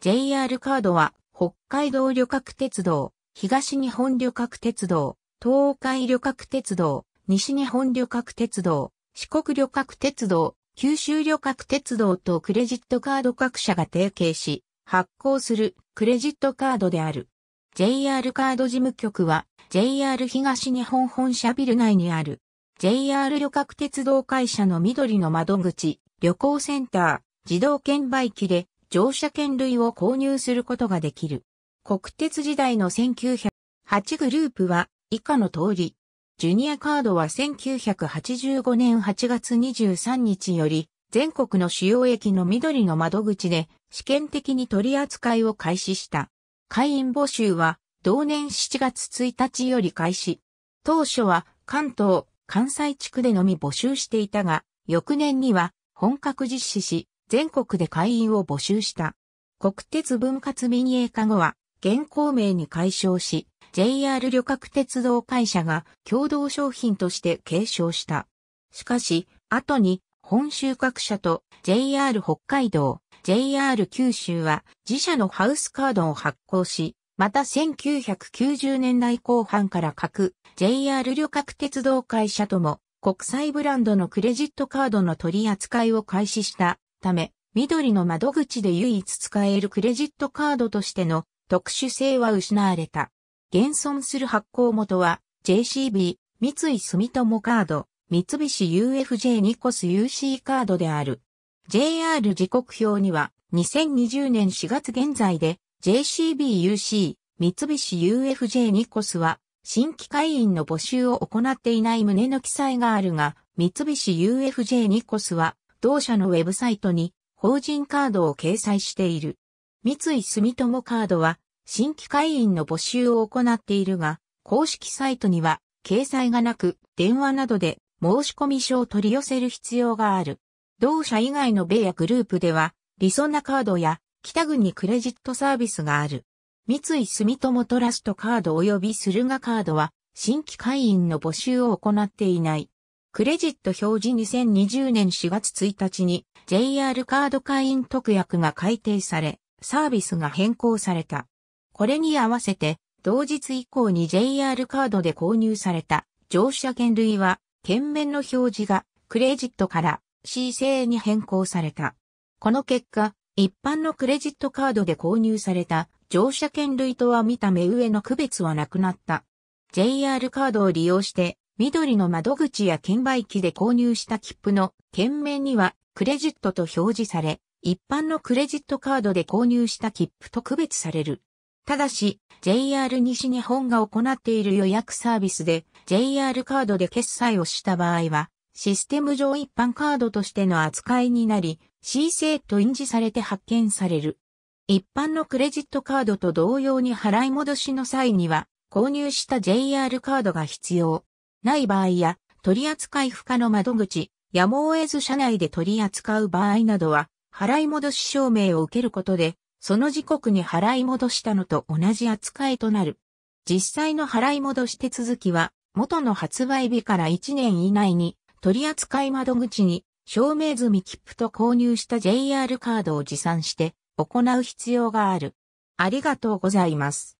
JR カードは、北海道旅客鉄道、東日本旅客鉄道、東海旅客鉄道、西日本旅客鉄道、四国旅客鉄道、九州旅客鉄道とクレジットカード各社が提携し、発行するクレジットカードである。JR カード事務局は JR 東日本本社ビル内にある JR 旅客鉄道会社の緑の窓口、旅行センター、自動券売機で乗車券類を購入することができる。国鉄時代の1908グループは以下の通り、ジュニアカードは1985年8月23日より全国の主要駅の緑の窓口で試験的に取り扱いを開始した。会員募集は同年7月1日より開始。当初は関東、関西地区でのみ募集していたが、翌年には本格実施し、全国で会員を募集した。国鉄分割民営化後は、現行名に解消し、JR 旅客鉄道会社が共同商品として継承した。しかし、後に本州各社と JR 北海道、JR 九州は自社のハウスカードを発行し、また1990年代後半から各 JR 旅客鉄道会社とも国際ブランドのクレジットカードの取り扱いを開始したため、緑の窓口で唯一使えるクレジットカードとしての特殊性は失われた。現存する発行元は JCB、三井住友カード、三菱 UFJ ニコス UC カードである。JR 時刻表には2020年4月現在で JCBUC、三菱 UFJ ニコスは新規会員の募集を行っていない旨の記載があるが、三菱 UFJ ニコスは同社のウェブサイトに法人カードを掲載している。三井住友カードは新規会員の募集を行っているが、公式サイトには掲載がなく、電話などで申し込み書を取り寄せる必要がある。同社以外の米やグループでは、理想なカードや北国クレジットサービスがある。三井住友トラストカード及び駿河カードは新規会員の募集を行っていない。クレジット表示2020年4月1日に JR カード会員特約が改定され、サービスが変更された。これに合わせて、同日以降に JR カードで購入された乗車券類は、券面の表示がクレジットから C 制に変更された。この結果、一般のクレジットカードで購入された乗車券類とは見た目上の区別はなくなった。JR カードを利用して緑の窓口や券売機で購入した切符の券面にはクレジットと表示され、一般のクレジットカードで購入した切符と区別される。ただし、JR 西日本が行っている予約サービスで JR カードで決済をした場合は、システム上一般カードとしての扱いになり、C 請と印字されて発見される。一般のクレジットカードと同様に払い戻しの際には、購入した JR カードが必要。ない場合や、取扱不可の窓口、やむを得ず社内で取り扱う場合などは、払い戻し証明を受けることで、その時刻に払い戻したのと同じ扱いとなる。実際の払い戻し手続きは、元の発売日から1年以内に、取扱窓口に、証明済み切符と購入した JR カードを持参して、行う必要がある。ありがとうございます。